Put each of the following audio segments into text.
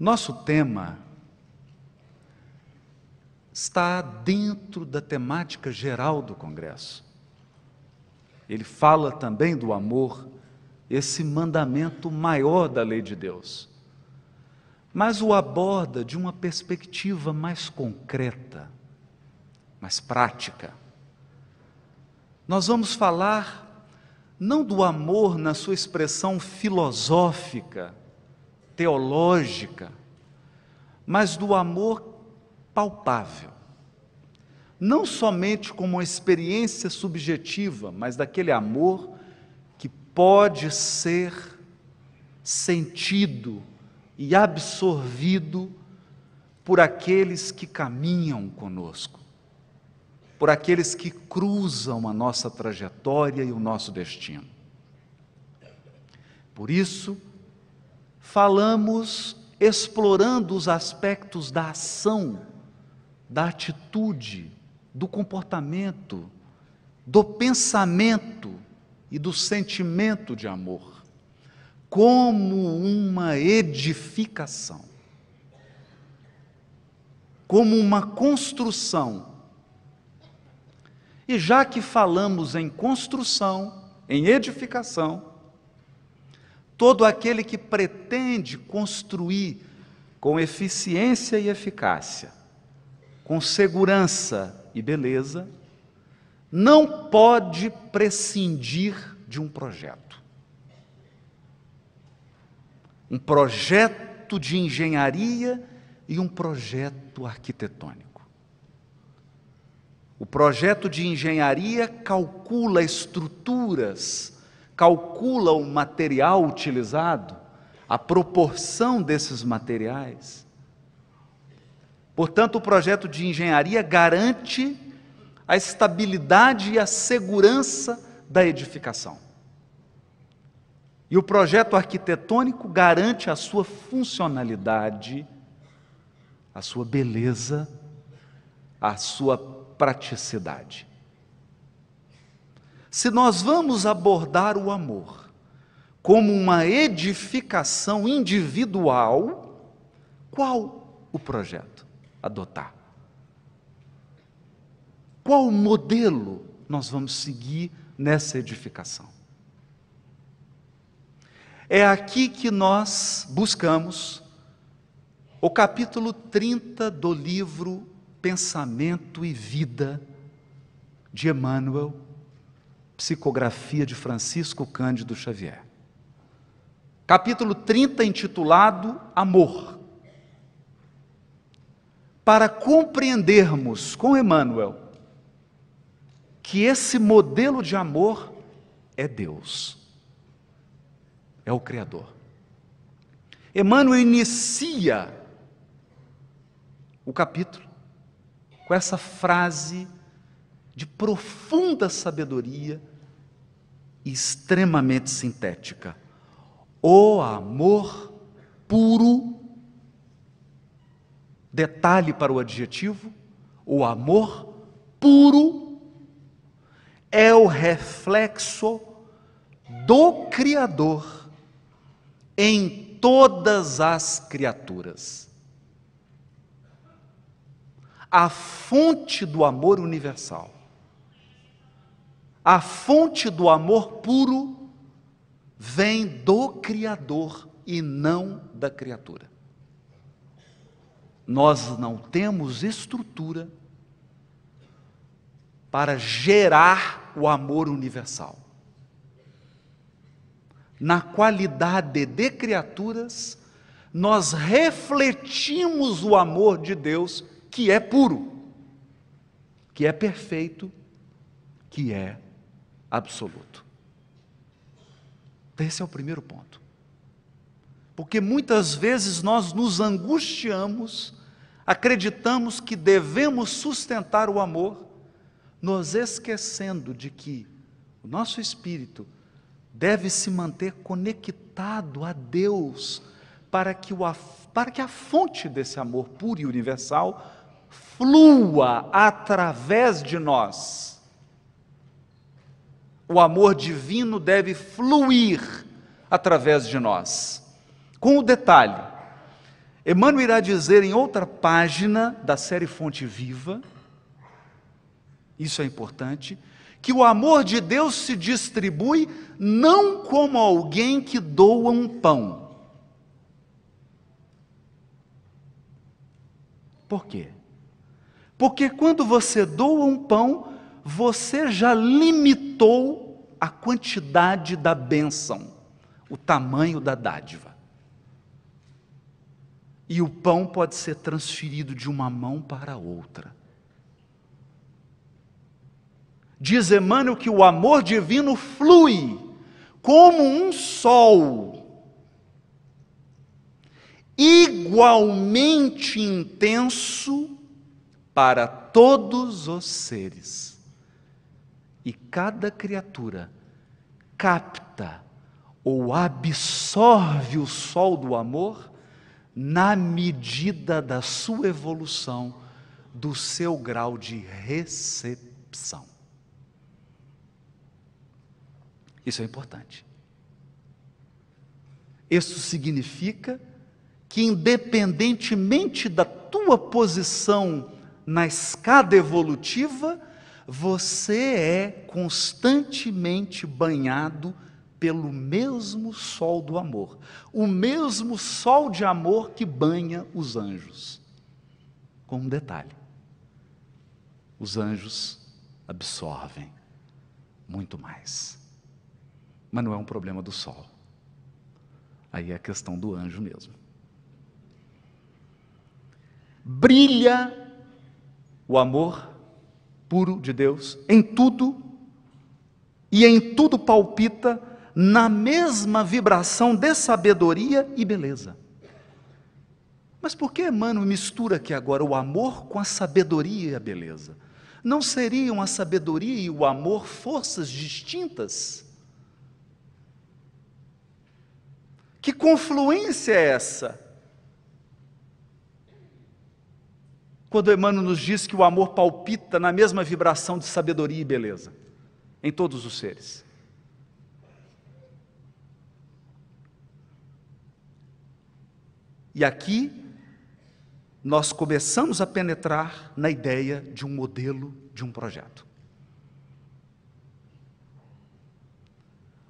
Nosso tema está dentro da temática geral do Congresso. Ele fala também do amor, esse mandamento maior da lei de Deus, mas o aborda de uma perspectiva mais concreta, mais prática. Nós vamos falar não do amor na sua expressão filosófica, teológica, mas do amor palpável. Não somente como uma experiência subjetiva, mas daquele amor que pode ser sentido e absorvido por aqueles que caminham conosco, por aqueles que cruzam a nossa trajetória e o nosso destino. Por isso, falamos explorando os aspectos da ação, da atitude, do comportamento, do pensamento e do sentimento de amor, como uma edificação, como uma construção. E já que falamos em construção, em edificação, Todo aquele que pretende construir com eficiência e eficácia, com segurança e beleza, não pode prescindir de um projeto. Um projeto de engenharia e um projeto arquitetônico. O projeto de engenharia calcula estruturas calcula o material utilizado, a proporção desses materiais. Portanto, o projeto de engenharia garante a estabilidade e a segurança da edificação. E o projeto arquitetônico garante a sua funcionalidade, a sua beleza, a sua praticidade. Se nós vamos abordar o amor como uma edificação individual, qual o projeto adotar? Qual modelo nós vamos seguir nessa edificação? É aqui que nós buscamos o capítulo 30 do livro Pensamento e Vida de Emmanuel Psicografia de Francisco Cândido Xavier. Capítulo 30, intitulado Amor. Para compreendermos com Emmanuel que esse modelo de amor é Deus, é o Criador. Emmanuel inicia o capítulo com essa frase de profunda sabedoria extremamente sintética. O amor puro, detalhe para o adjetivo, o amor puro é o reflexo do Criador em todas as criaturas. A fonte do amor universal a fonte do amor puro vem do Criador e não da criatura. Nós não temos estrutura para gerar o amor universal. Na qualidade de criaturas, nós refletimos o amor de Deus que é puro, que é perfeito, que é absoluto. Esse é o primeiro ponto. Porque muitas vezes nós nos angustiamos, acreditamos que devemos sustentar o amor, nos esquecendo de que o nosso espírito deve se manter conectado a Deus, para que, o, para que a fonte desse amor puro e universal flua através de nós o amor divino deve fluir através de nós. Com o detalhe, Emmanuel irá dizer em outra página da série Fonte Viva, isso é importante, que o amor de Deus se distribui não como alguém que doa um pão. Por quê? Porque quando você doa um pão, você já limitou a quantidade da bênção, o tamanho da dádiva. E o pão pode ser transferido de uma mão para outra. Diz Emmanuel que o amor divino flui como um sol, igualmente intenso para todos os seres. E cada criatura capta ou absorve o sol do amor na medida da sua evolução, do seu grau de recepção. Isso é importante. Isso significa que, independentemente da tua posição na escada evolutiva, você é constantemente banhado pelo mesmo sol do amor, o mesmo sol de amor que banha os anjos. Com um detalhe: os anjos absorvem muito mais. Mas não é um problema do sol. Aí é a questão do anjo mesmo. Brilha o amor puro de Deus, em tudo, e em tudo palpita na mesma vibração de sabedoria e beleza. Mas por que Emmanuel mistura aqui agora o amor com a sabedoria e a beleza? Não seriam a sabedoria e o amor forças distintas? Que confluência é essa? Quando Emmanuel nos diz que o amor palpita na mesma vibração de sabedoria e beleza em todos os seres. E aqui nós começamos a penetrar na ideia de um modelo, de um projeto.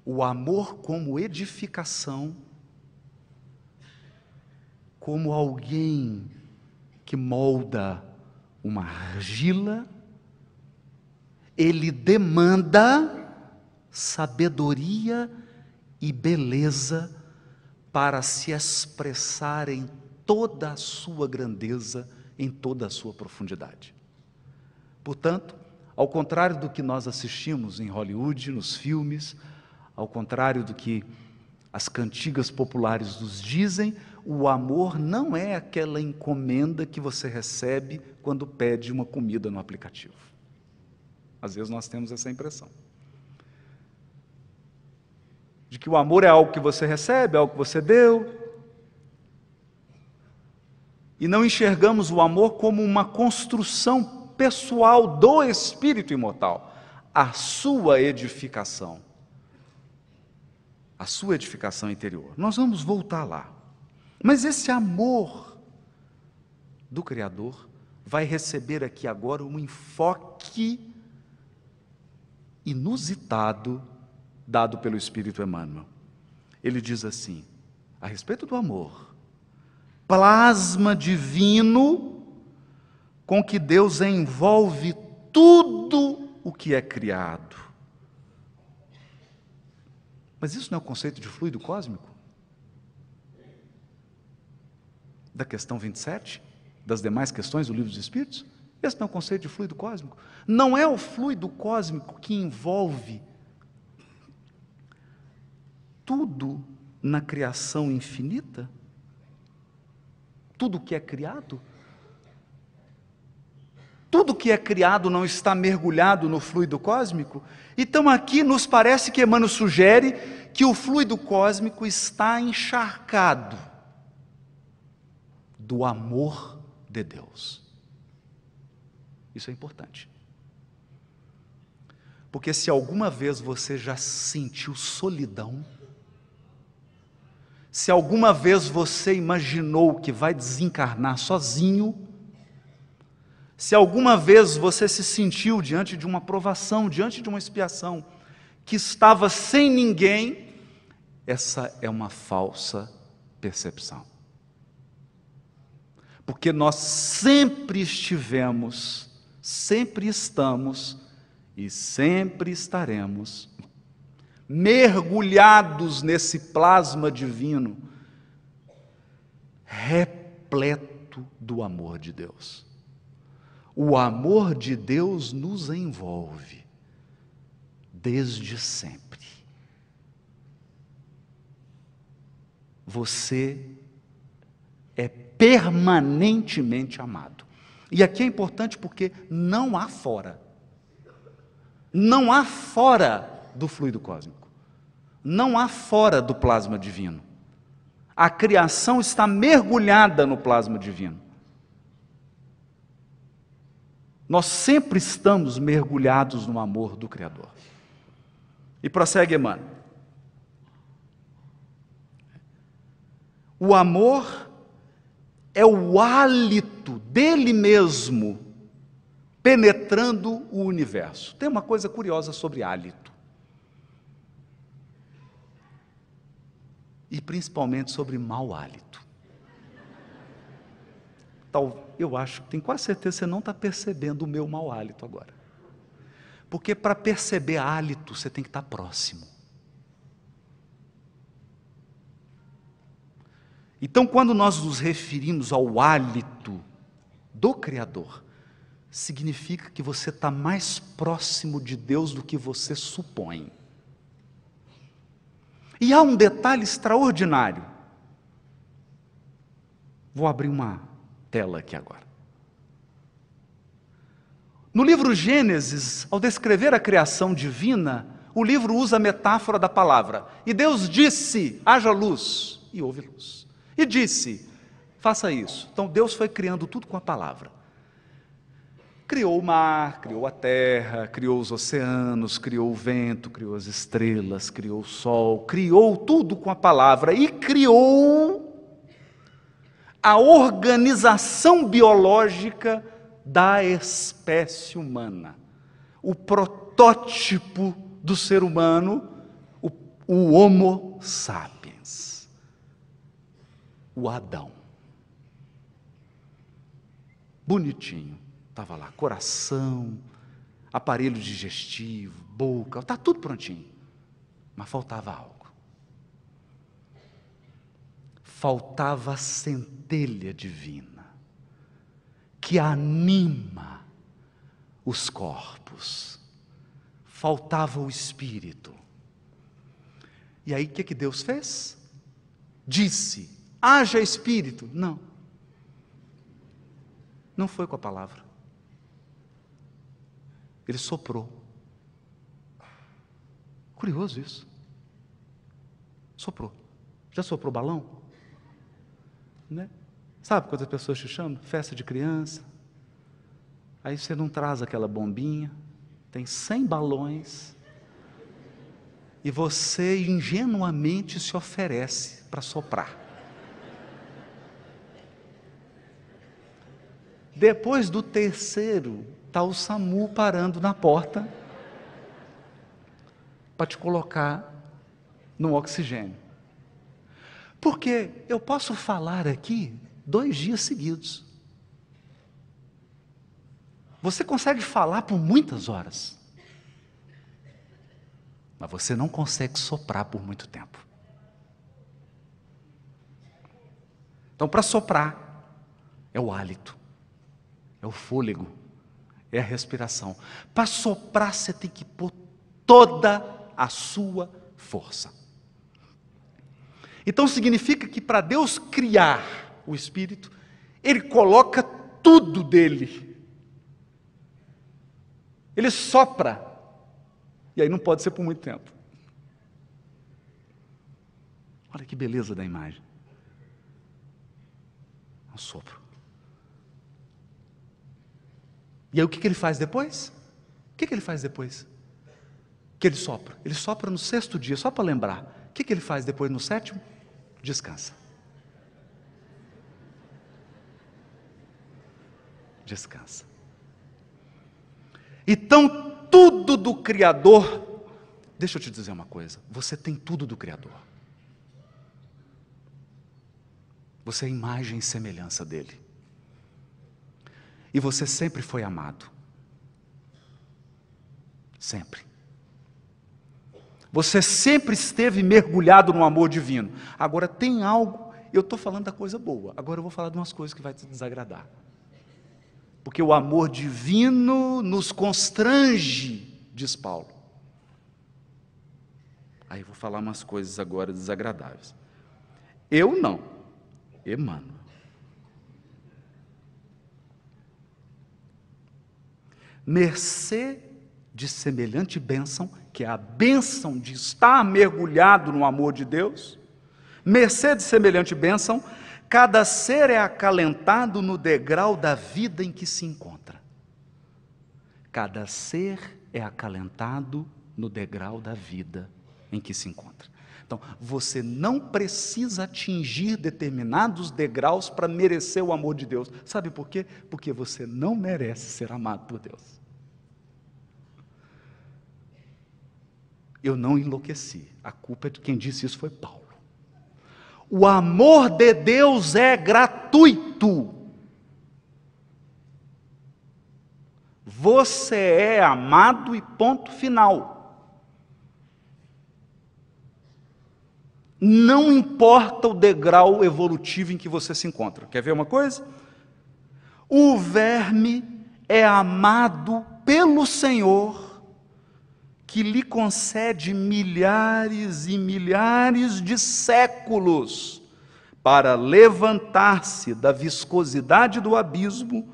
O amor como edificação, como alguém que molda uma argila, ele demanda sabedoria e beleza para se expressar em toda a sua grandeza, em toda a sua profundidade. Portanto, ao contrário do que nós assistimos em Hollywood, nos filmes, ao contrário do que as cantigas populares nos dizem, o amor não é aquela encomenda que você recebe quando pede uma comida no aplicativo. Às vezes nós temos essa impressão. De que o amor é algo que você recebe, é algo que você deu. E não enxergamos o amor como uma construção pessoal do espírito imortal, a sua edificação. A sua edificação interior. Nós vamos voltar lá. Mas esse amor do Criador vai receber aqui agora um enfoque inusitado dado pelo Espírito Emmanuel. Ele diz assim, a respeito do amor, plasma divino com que Deus envolve tudo o que é criado. Mas isso não é o conceito de fluido cósmico? da questão 27, das demais questões do Livro dos Espíritos? Esse não é o conceito de fluido cósmico. Não é o fluido cósmico que envolve tudo na criação infinita? Tudo que é criado? Tudo que é criado não está mergulhado no fluido cósmico? Então, aqui nos parece que Emmanuel sugere que o fluido cósmico está encharcado do amor de Deus. Isso é importante. Porque se alguma vez você já sentiu solidão, se alguma vez você imaginou que vai desencarnar sozinho, se alguma vez você se sentiu diante de uma provação, diante de uma expiação, que estava sem ninguém, essa é uma falsa percepção porque nós sempre estivemos, sempre estamos e sempre estaremos mergulhados nesse plasma divino, repleto do amor de Deus. O amor de Deus nos envolve desde sempre. Você permanentemente amado. E aqui é importante porque não há fora. Não há fora do fluido cósmico. Não há fora do plasma divino. A criação está mergulhada no plasma divino. Nós sempre estamos mergulhados no amor do Criador. E prossegue Emmanuel. O amor é o hálito dele mesmo penetrando o universo. Tem uma coisa curiosa sobre hálito. E principalmente sobre mau hálito. Tal, eu acho, tenho quase certeza que você não está percebendo o meu mau hálito agora. Porque para perceber hálito, você tem que estar próximo. Então, quando nós nos referimos ao hálito do Criador, significa que você está mais próximo de Deus do que você supõe. E há um detalhe extraordinário. Vou abrir uma tela aqui agora. No livro Gênesis, ao descrever a criação divina, o livro usa a metáfora da palavra. E Deus disse: haja luz, e houve luz e disse: faça isso. Então Deus foi criando tudo com a palavra. Criou o mar, criou a terra, criou os oceanos, criou o vento, criou as estrelas, criou o sol, criou tudo com a palavra e criou a organização biológica da espécie humana. O protótipo do ser humano, o, o Homo sapiens o Adão. Bonitinho, estava lá coração, aparelho digestivo, boca, está tudo prontinho. Mas faltava algo. Faltava a centelha divina que anima os corpos. Faltava o espírito. E aí o que, que Deus fez? Disse haja espírito. Não. Não foi com a palavra. Ele soprou. Curioso isso. Soprou. Já soprou balão? Né? Sabe quantas pessoas te chamam? Festa de criança. Aí você não traz aquela bombinha. Tem 100 balões. E você ingenuamente se oferece para soprar. Depois do terceiro, está o SAMU parando na porta para te colocar no oxigênio. Porque eu posso falar aqui dois dias seguidos. Você consegue falar por muitas horas, mas você não consegue soprar por muito tempo. Então, para soprar, é o hálito é o fôlego, é a respiração. Para soprar, você tem que pôr toda a sua força. Então significa que para Deus criar o espírito, ele coloca tudo dele. Ele sopra. E aí não pode ser por muito tempo. Olha que beleza da imagem. É um sopro. E aí o que, que ele faz depois? O que, que ele faz depois? Que ele sopra. Ele sopra no sexto dia, só para lembrar. O que, que ele faz depois no sétimo? Descansa. Descansa. Então, tudo do Criador. Deixa eu te dizer uma coisa: você tem tudo do Criador. Você é imagem e semelhança dele. E você sempre foi amado. Sempre. Você sempre esteve mergulhado no amor divino. Agora tem algo, eu estou falando da coisa boa, agora eu vou falar de umas coisas que vai te desagradar. Porque o amor divino nos constrange, diz Paulo. Aí eu vou falar umas coisas agora desagradáveis. Eu não, Emmanuel. mercê de semelhante bênção, que é a bênção de estar mergulhado no amor de Deus, mercê de semelhante bênção, cada ser é acalentado no degrau da vida em que se encontra. Cada ser é acalentado no degrau da vida em que se encontra. Então, você não precisa atingir determinados degraus para merecer o amor de Deus. Sabe por quê? Porque você não merece ser amado por Deus. Eu não enlouqueci. A culpa é de quem disse isso foi Paulo. O amor de Deus é gratuito. Você é amado e ponto final. Não importa o degrau evolutivo em que você se encontra. Quer ver uma coisa? O verme é amado pelo Senhor que lhe concede milhares e milhares de séculos para levantar-se da viscosidade do abismo,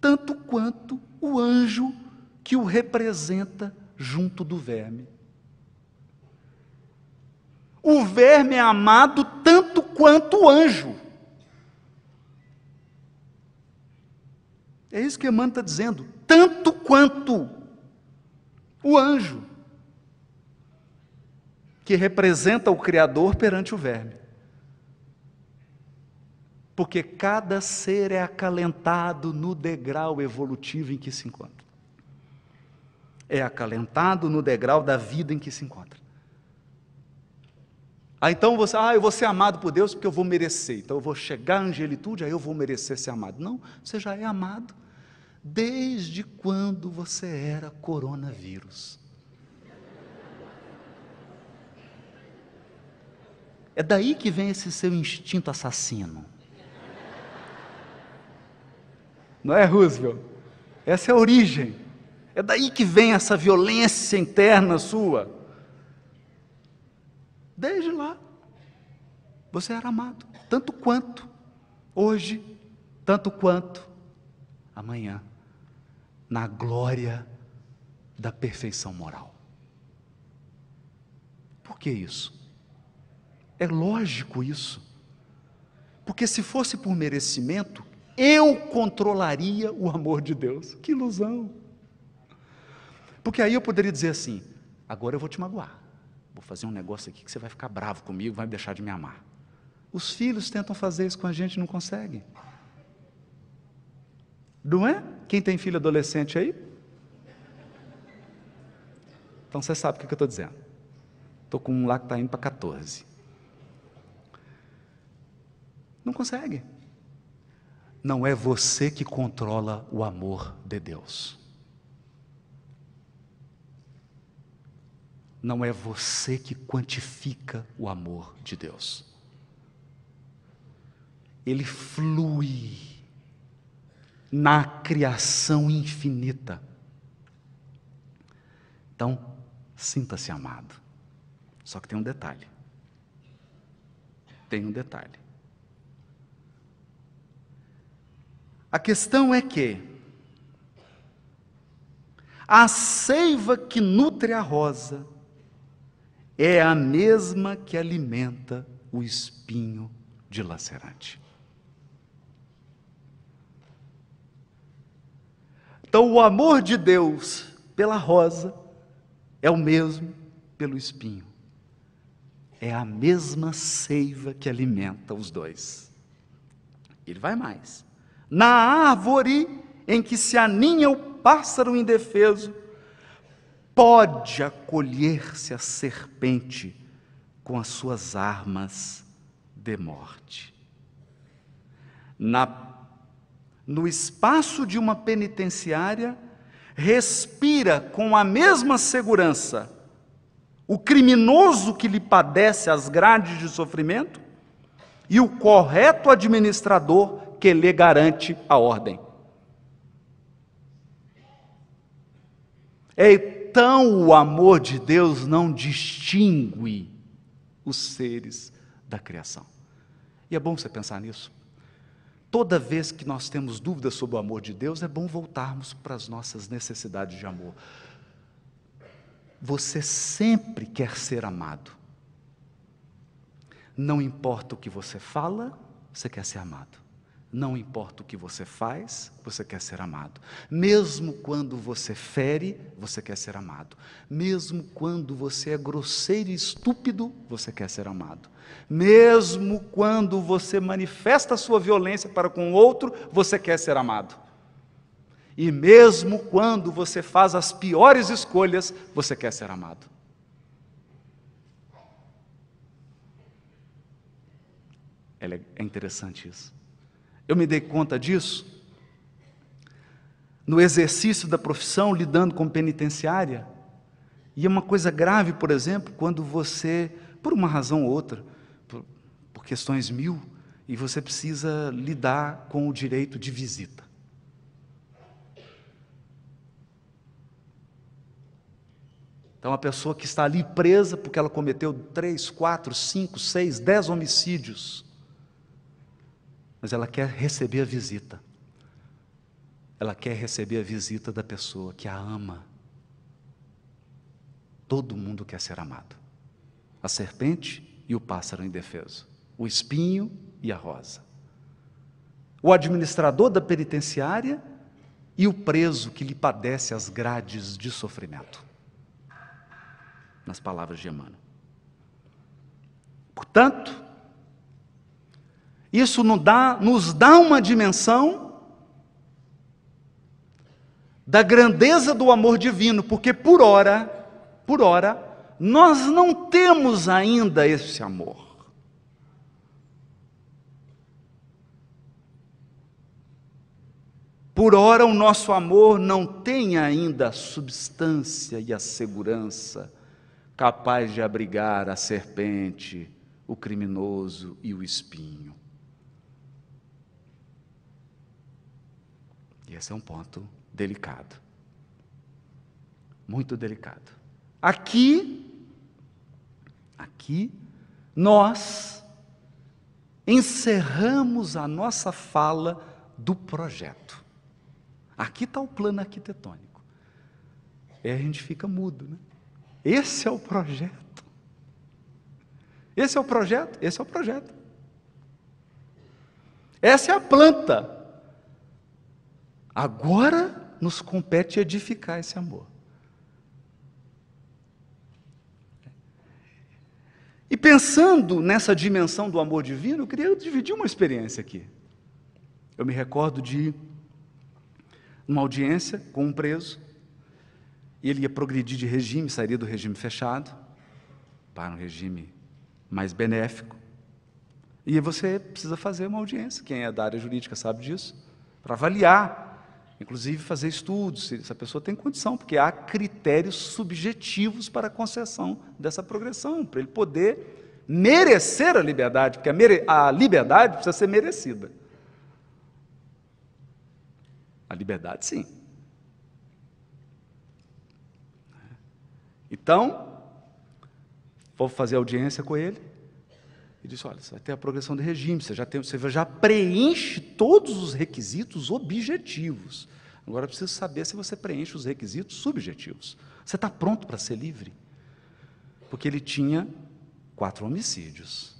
tanto quanto o anjo que o representa junto do verme. O verme é amado tanto quanto o anjo. É isso que Emmanuel está dizendo. Tanto quanto o anjo, que representa o Criador perante o verme. Porque cada ser é acalentado no degrau evolutivo em que se encontra. É acalentado no degrau da vida em que se encontra. Aí ah, então você, ah, eu vou ser amado por Deus porque eu vou merecer. Então eu vou chegar à angelitude, aí eu vou merecer ser amado. Não, você já é amado. Desde quando você era coronavírus? É daí que vem esse seu instinto assassino. Não é, Roosevelt? Essa é a origem. É daí que vem essa violência interna sua. Desde lá, você era amado, tanto quanto hoje, tanto quanto amanhã na glória da perfeição moral. Por que isso? É lógico isso. Porque se fosse por merecimento, eu controlaria o amor de Deus. Que ilusão! Porque aí eu poderia dizer assim: agora eu vou te magoar. Vou fazer um negócio aqui que você vai ficar bravo comigo, vai me deixar de me amar. Os filhos tentam fazer isso com a gente, não conseguem. Não é? Quem tem filho adolescente aí? Então você sabe o que eu estou dizendo. Estou com um lá que está indo para 14. Não consegue. Não é você que controla o amor de Deus. Não é você que quantifica o amor de Deus. Ele flui na criação infinita. Então, sinta-se amado. Só que tem um detalhe. Tem um detalhe. A questão é que a seiva que nutre a rosa é a mesma que alimenta o espinho dilacerante. Então, o amor de Deus pela rosa é o mesmo pelo espinho. É a mesma seiva que alimenta os dois. Ele vai mais. Na árvore em que se aninha o pássaro indefeso, pode acolher-se a serpente com as suas armas de morte. Na no espaço de uma penitenciária, respira com a mesma segurança o criminoso que lhe padece as grades de sofrimento e o correto administrador que lhe garante a ordem. Então o amor de Deus não distingue os seres da criação. E é bom você pensar nisso toda vez que nós temos dúvidas sobre o amor de Deus, é bom voltarmos para as nossas necessidades de amor. Você sempre quer ser amado. Não importa o que você fala, você quer ser amado. Não importa o que você faz, você quer ser amado. Mesmo quando você fere, você quer ser amado. Mesmo quando você é grosseiro e estúpido, você quer ser amado. Mesmo quando você manifesta a sua violência para com o outro, você quer ser amado. E mesmo quando você faz as piores escolhas, você quer ser amado. É, é interessante isso. Eu me dei conta disso no exercício da profissão, lidando com penitenciária. E é uma coisa grave, por exemplo, quando você, por uma razão ou outra, questões mil, e você precisa lidar com o direito de visita. Então, a pessoa que está ali presa porque ela cometeu três, quatro, cinco, seis, dez homicídios, mas ela quer receber a visita. Ela quer receber a visita da pessoa que a ama. Todo mundo quer ser amado. A serpente e o pássaro indefeso o espinho e a rosa. O administrador da penitenciária e o preso que lhe padece as grades de sofrimento. Nas palavras de Emmanuel. Portanto, isso nos dá, nos dá uma dimensão da grandeza do amor divino, porque por hora, por hora, nós não temos ainda esse amor. Por ora, o nosso amor não tem ainda a substância e a segurança capaz de abrigar a serpente, o criminoso e o espinho. E esse é um ponto delicado. Muito delicado. Aqui, aqui, nós encerramos a nossa fala do projeto. Aqui está o plano arquitetônico. E é, a gente fica mudo, né? Esse é o projeto. Esse é o projeto? Esse é o projeto. Essa é a planta. Agora nos compete edificar esse amor. E pensando nessa dimensão do amor divino, eu queria dividir uma experiência aqui. Eu me recordo de uma audiência com um preso, e ele ia progredir de regime, sairia do regime fechado para um regime mais benéfico. E você precisa fazer uma audiência, quem é da área jurídica sabe disso, para avaliar, inclusive fazer estudos, se essa pessoa tem condição, porque há critérios subjetivos para a concessão dessa progressão, para ele poder merecer a liberdade, porque a, a liberdade precisa ser merecida. A liberdade, sim. É. Então, vou fazer audiência com ele. E disse: olha, você vai ter a progressão de regime, você já, tem, você já preenche todos os requisitos objetivos. Agora preciso saber se você preenche os requisitos subjetivos. Você está pronto para ser livre? Porque ele tinha quatro homicídios.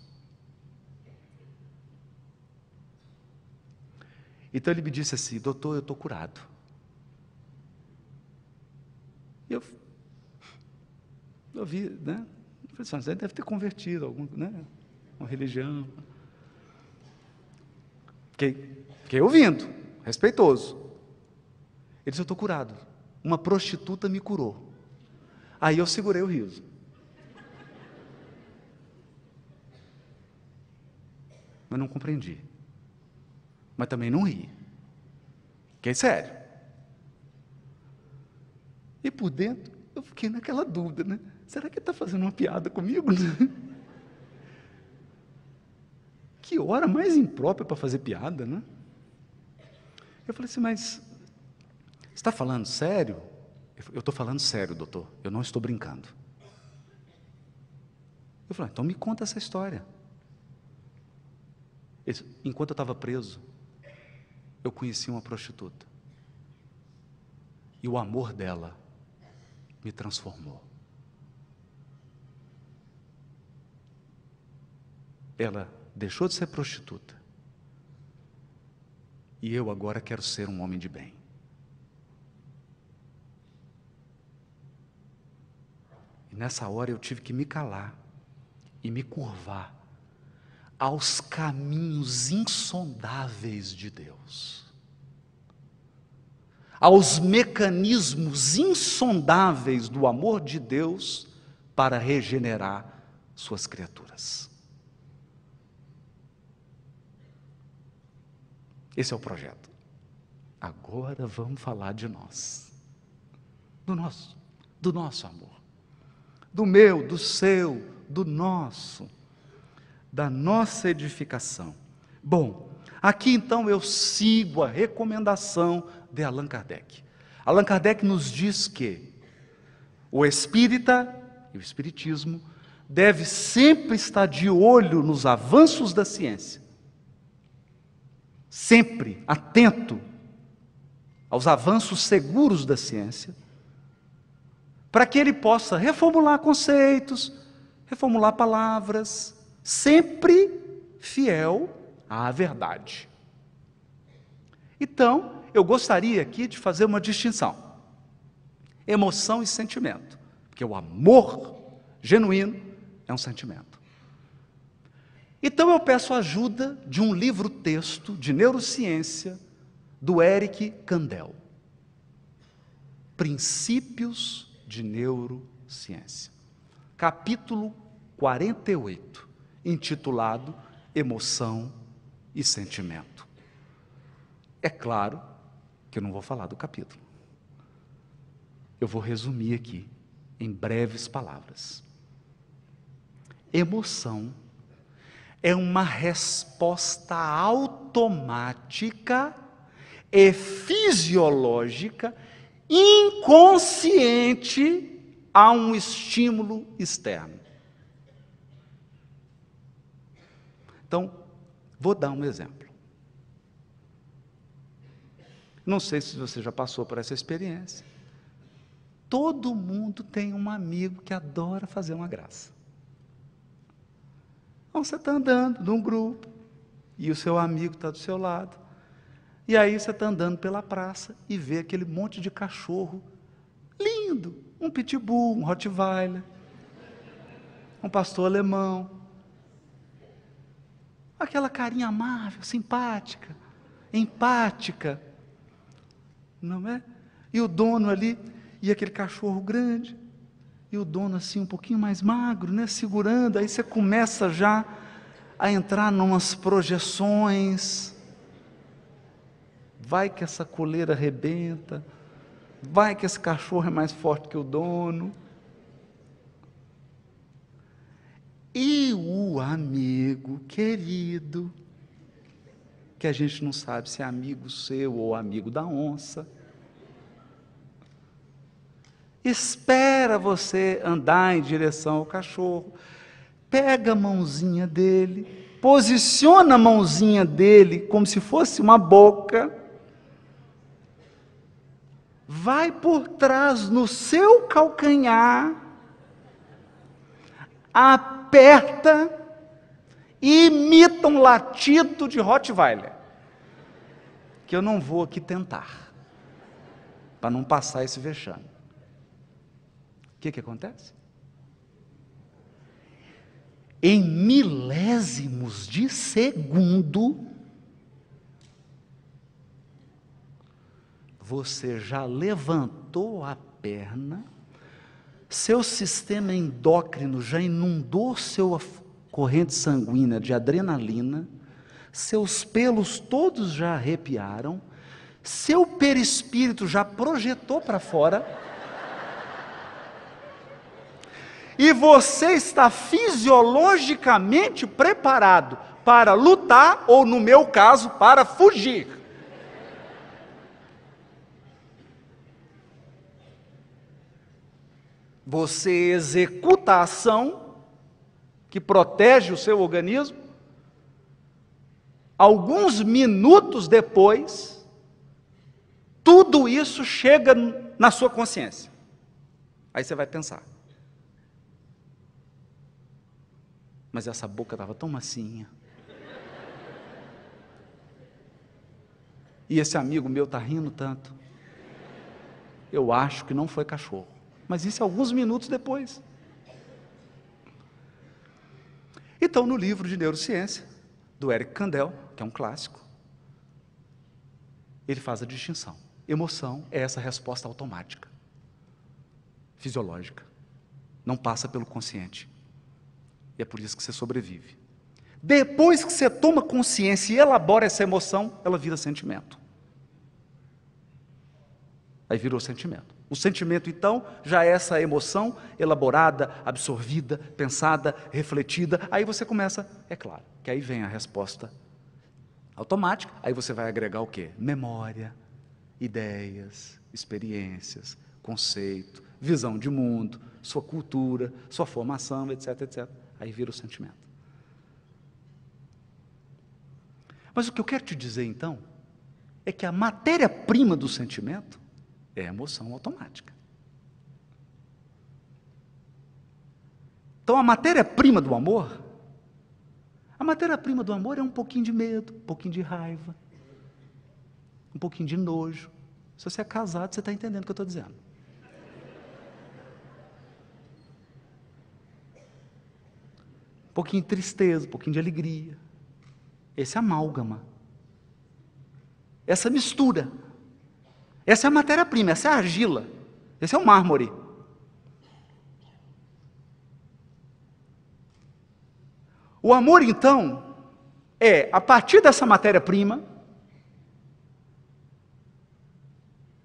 Então ele me disse assim: Doutor, eu estou curado. E eu, eu vi, né? Eu falei assim, ah, deve ter convertido algum, né? Uma religião. Fiquei, fiquei ouvindo, respeitoso. Ele disse: Eu estou curado. Uma prostituta me curou. Aí eu segurei o riso. Mas não compreendi mas também não ri. é sério. E por dentro, eu fiquei naquela dúvida, né? Será que ele está fazendo uma piada comigo? que hora mais imprópria para fazer piada, né? Eu falei assim, mas está falando sério? Eu estou falando sério, doutor. Eu não estou brincando. Eu falei, ah, então me conta essa história. enquanto eu estava preso, eu conheci uma prostituta. E o amor dela me transformou. Ela deixou de ser prostituta. E eu agora quero ser um homem de bem. E nessa hora eu tive que me calar e me curvar aos caminhos insondáveis de Deus, aos mecanismos insondáveis do amor de Deus para regenerar suas criaturas. Esse é o projeto. Agora vamos falar de nós, do nosso, do nosso amor, do meu, do seu, do nosso da nossa edificação. Bom, aqui então eu sigo a recomendação de Allan Kardec. Allan Kardec nos diz que o espírita e o espiritismo deve sempre estar de olho nos avanços da ciência. Sempre atento aos avanços seguros da ciência, para que ele possa reformular conceitos, reformular palavras, sempre fiel à verdade. Então, eu gostaria aqui de fazer uma distinção: emoção e sentimento, porque o amor genuíno é um sentimento. Então eu peço ajuda de um livro-texto de neurociência do Eric Kandel. Princípios de Neurociência, capítulo 48 intitulado Emoção e Sentimento. É claro que eu não vou falar do capítulo. Eu vou resumir aqui, em breves palavras. Emoção é uma resposta automática e fisiológica inconsciente a um estímulo externo. Então, vou dar um exemplo. Não sei se você já passou por essa experiência. Todo mundo tem um amigo que adora fazer uma graça. Então você está andando num grupo e o seu amigo está do seu lado. E aí você está andando pela praça e vê aquele monte de cachorro lindo, um pitbull, um rottweiler, um pastor alemão, Aquela carinha amável, simpática, empática. Não é? E o dono ali, e aquele cachorro grande, e o dono assim um pouquinho mais magro, né, segurando, aí você começa já a entrar numas projeções. Vai que essa coleira arrebenta, vai que esse cachorro é mais forte que o dono. E o amigo querido, que a gente não sabe se é amigo seu ou amigo da onça, espera você andar em direção ao cachorro, pega a mãozinha dele, posiciona a mãozinha dele como se fosse uma boca, vai por trás no seu calcanhar, a e imita um latido de Rottweiler. Que eu não vou aqui tentar, para não passar esse vexame. O que, que acontece? Em milésimos de segundo, você já levantou a perna seu sistema endócrino já inundou sua corrente sanguínea de adrenalina, seus pelos todos já arrepiaram, seu perispírito já projetou para fora, e você está fisiologicamente preparado para lutar, ou no meu caso, para fugir. Você executa a ação que protege o seu organismo. Alguns minutos depois, tudo isso chega na sua consciência. Aí você vai pensar. Mas essa boca estava tão macinha. E esse amigo meu está rindo tanto. Eu acho que não foi cachorro. Mas isso é alguns minutos depois. Então, no livro de neurociência, do Eric Kandel, que é um clássico, ele faz a distinção. Emoção é essa resposta automática, fisiológica. Não passa pelo consciente. E é por isso que você sobrevive. Depois que você toma consciência e elabora essa emoção, ela vira sentimento. Aí virou sentimento. O sentimento, então, já é essa emoção elaborada, absorvida, pensada, refletida. Aí você começa, é claro, que aí vem a resposta automática. Aí você vai agregar o quê? Memória, ideias, experiências, conceito, visão de mundo, sua cultura, sua formação, etc, etc. Aí vira o sentimento. Mas o que eu quero te dizer então é que a matéria-prima do sentimento é emoção automática. Então a matéria-prima do amor, a matéria-prima do amor é um pouquinho de medo, um pouquinho de raiva, um pouquinho de nojo. Se você é casado, você está entendendo o que eu estou dizendo. Um pouquinho de tristeza, um pouquinho de alegria. Esse é amálgama. Essa mistura essa é a matéria-prima, essa é a argila, esse é o mármore. O amor, então, é a partir dessa matéria-prima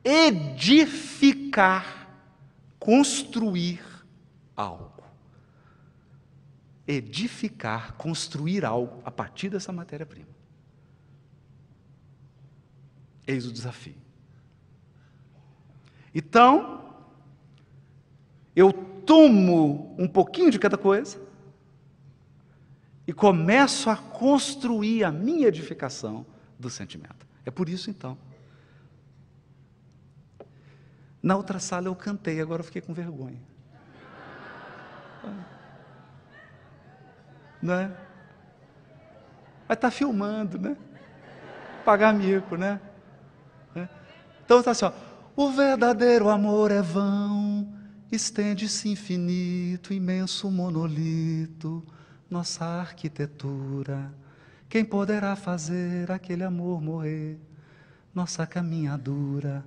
edificar, construir algo. Edificar, construir algo a partir dessa matéria-prima. Eis o desafio. Então, eu tomo um pouquinho de cada coisa e começo a construir a minha edificação do sentimento. É por isso então. Na outra sala eu cantei, agora eu fiquei com vergonha. Né? Vai estar tá filmando, né? Pagar mico, né? né? Então está assim, ó. O verdadeiro amor é vão, estende-se infinito, imenso monolito, nossa arquitetura. Quem poderá fazer aquele amor morrer? Nossa caminhadura,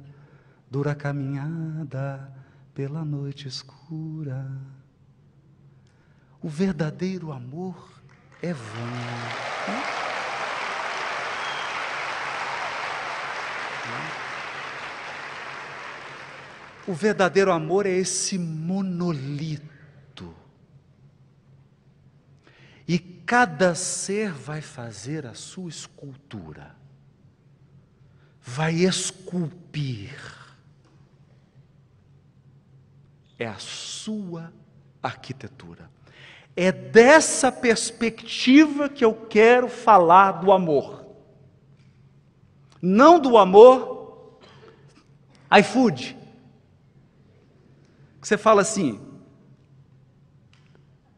dura caminhada pela noite escura. O verdadeiro amor é vão. Né? O verdadeiro amor é esse monolito. E cada ser vai fazer a sua escultura, vai esculpir. É a sua arquitetura. É dessa perspectiva que eu quero falar do amor. Não do amor iFood você fala assim: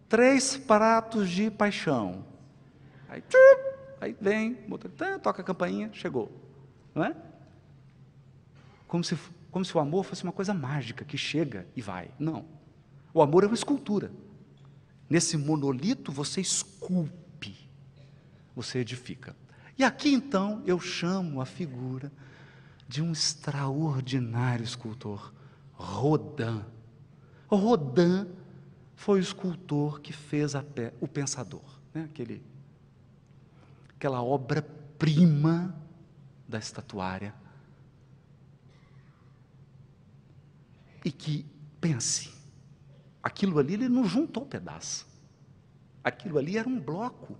três pratos de paixão. Aí, aí vem, toca a campainha, chegou. Não é? Como se, como se o amor fosse uma coisa mágica que chega e vai. Não. O amor é uma escultura. Nesse monolito você esculpe, você edifica. E aqui então eu chamo a figura de um extraordinário escultor, Rodin. Rodin foi o escultor que fez pe o Pensador, né? Aquele, aquela obra-prima da estatuária. E que, pense, aquilo ali ele não juntou pedaço. Aquilo ali era um bloco.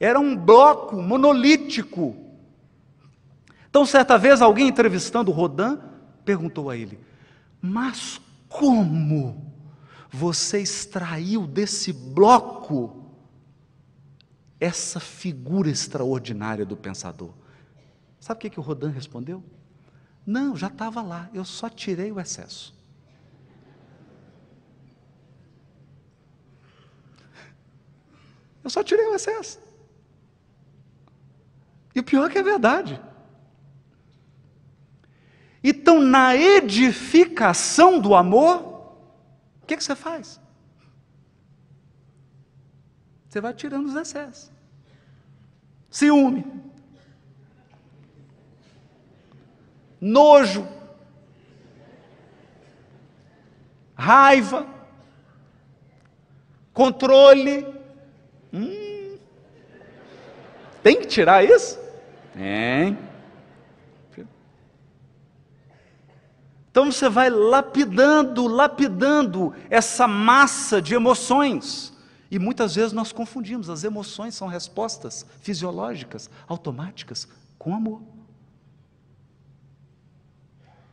Era um bloco monolítico. Então, certa vez, alguém entrevistando Rodin perguntou a ele: Mas como você extraiu desse bloco essa figura extraordinária do pensador? Sabe o que, que o Rodin respondeu? Não, já estava lá, eu só tirei o excesso. Eu só tirei o excesso. E o pior é que é verdade. Então, na edificação do amor, o que, que você faz? Você vai tirando os excessos. Ciúme. Nojo. Raiva. Controle. Hum. Tem que tirar isso? Tem. Então você vai lapidando, lapidando essa massa de emoções. E muitas vezes nós confundimos, as emoções são respostas fisiológicas, automáticas, com amor.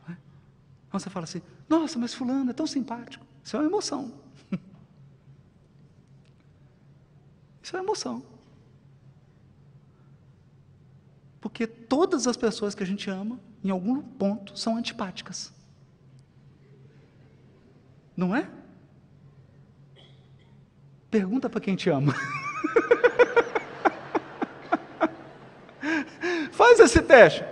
Né? Então você fala assim, nossa, mas fulano é tão simpático. Isso é uma emoção. Isso é uma emoção. Porque todas as pessoas que a gente ama, em algum ponto, são antipáticas. Não é? Pergunta para quem te ama. Faz esse teste.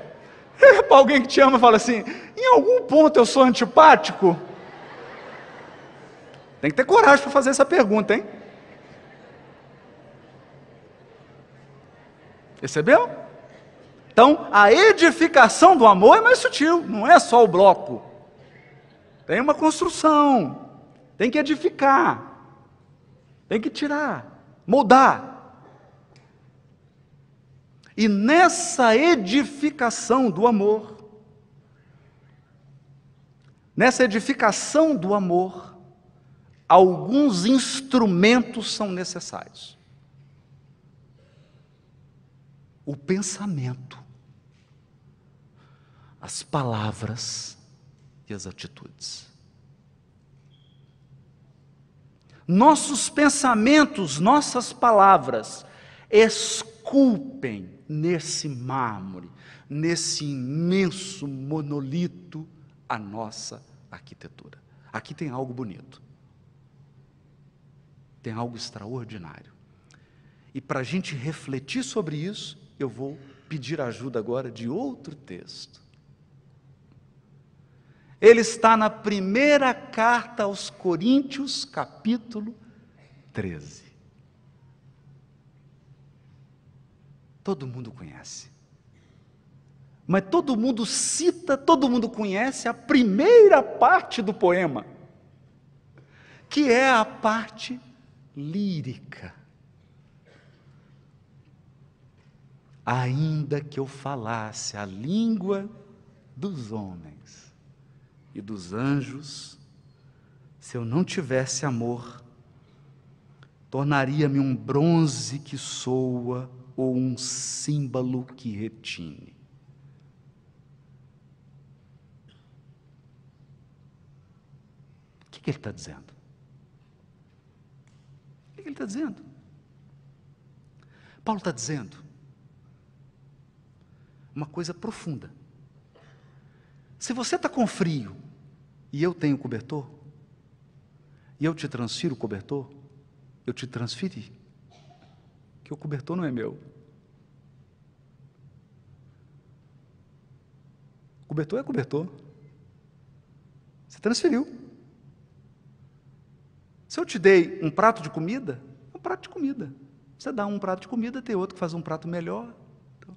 É para alguém que te ama fala assim: em algum ponto eu sou antipático? Tem que ter coragem para fazer essa pergunta, hein? Percebeu? Então, a edificação do amor é mais sutil, não é só o bloco. Tem uma construção, tem que edificar, tem que tirar, moldar. E nessa edificação do amor, nessa edificação do amor, alguns instrumentos são necessários. O pensamento, as palavras, e as atitudes. Nossos pensamentos, nossas palavras, esculpem nesse mármore, nesse imenso monolito, a nossa arquitetura. Aqui tem algo bonito. Tem algo extraordinário. E para a gente refletir sobre isso, eu vou pedir ajuda agora de outro texto. Ele está na primeira carta aos Coríntios, capítulo 13. Todo mundo conhece. Mas todo mundo cita, todo mundo conhece a primeira parte do poema, que é a parte lírica. Ainda que eu falasse a língua dos homens e dos anjos, se eu não tivesse amor, tornaria-me um bronze que soa ou um símbolo que retine. O que, que ele está dizendo? O que, que ele está dizendo? Paulo está dizendo uma coisa profunda. Se você está com frio, e eu tenho cobertor? E eu te transfiro o cobertor? Eu te transferi? Que o cobertor não é meu. Cobertor é cobertor. Você transferiu. Se eu te dei um prato de comida, é um prato de comida. Você dá um prato de comida, tem outro que faz um prato melhor. Então,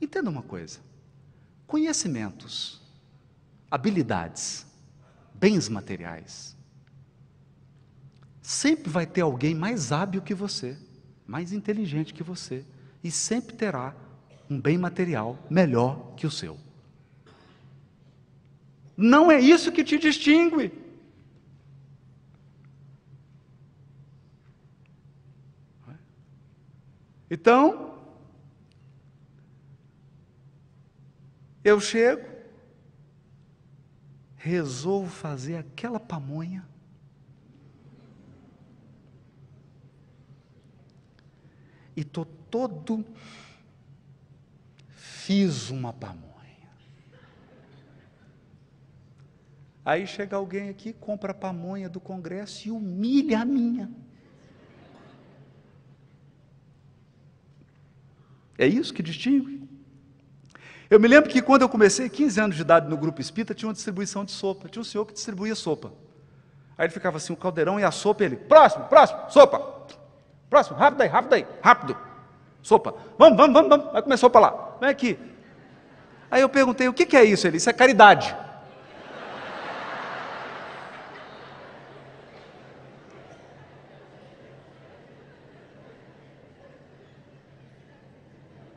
entenda uma coisa: conhecimentos, habilidades, bens materiais. Sempre vai ter alguém mais hábil que você, mais inteligente que você, e sempre terá um bem material melhor que o seu. Não é isso que te distingue. Então, eu chego, resolvo fazer aquela pamonha. E estou todo. Fiz uma pamonha. Aí chega alguém aqui, compra a pamonha do Congresso e humilha a minha. É isso que distingue? Eu me lembro que quando eu comecei, 15 anos de idade, no grupo espírita, tinha uma distribuição de sopa. Tinha um senhor que distribuía sopa. Aí ele ficava assim, o caldeirão e a sopa, ele, próximo, próximo, sopa. Próximo, rápido aí, rápido aí, rápido. Sopa. Vamos, vamos, vamos, vamos. Aí começou para lá. Vem aqui. Aí eu perguntei, o que, que é isso? Ele, isso é caridade.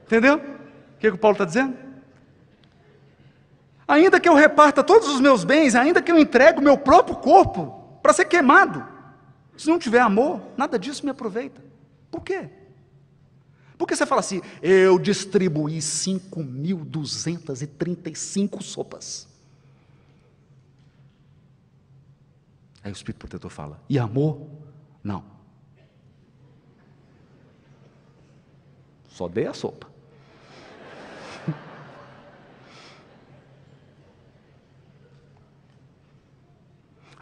Entendeu? O que, que o Paulo está dizendo? ainda que eu reparta todos os meus bens, ainda que eu entregue o meu próprio corpo para ser queimado, se não tiver amor, nada disso me aproveita. Por quê? Porque você fala assim, eu distribuí 5.235 sopas. Aí o Espírito Protetor fala, e amor? Não. Só dei a sopa.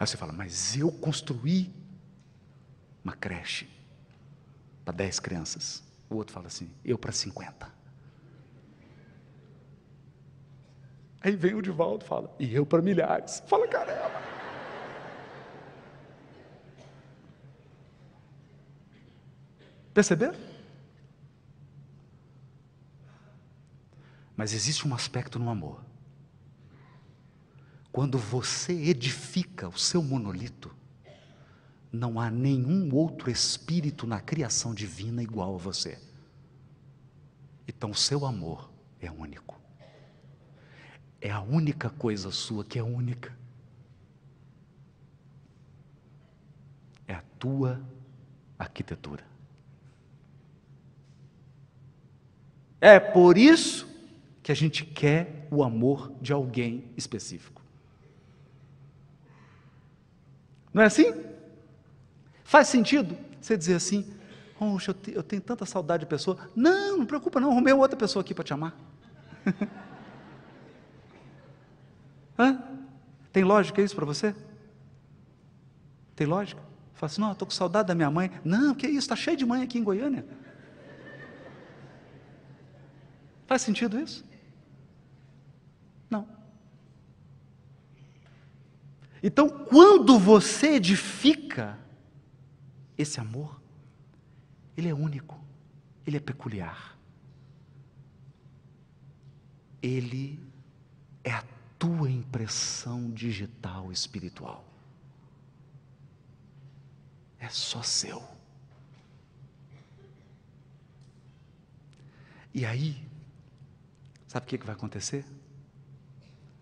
Aí você fala, mas eu construí uma creche para 10 crianças. O outro fala assim, eu para 50. Aí vem o Divaldo e fala, e eu para milhares. Fala, caramba! Perceberam? Mas existe um aspecto no amor quando você edifica o seu monolito, não há nenhum outro espírito na criação divina igual a você. Então, o seu amor é único. É a única coisa sua que é única. É a tua arquitetura. É por isso que a gente quer o amor de alguém específico. Não é assim? Faz sentido você dizer assim: Poxa, eu, tenho tanta saudade de pessoa. Não, não preocupa, não, arrumei outra pessoa aqui para te amar. Hã? Tem lógica isso para você? Tem lógica? Fala assim, não, estou com saudade da minha mãe. Não, que isso, está cheio de mãe aqui em Goiânia. Faz sentido isso? Então, quando você edifica esse amor, ele é único, ele é peculiar. Ele é a tua impressão digital espiritual. É só seu. E aí, sabe o que vai acontecer?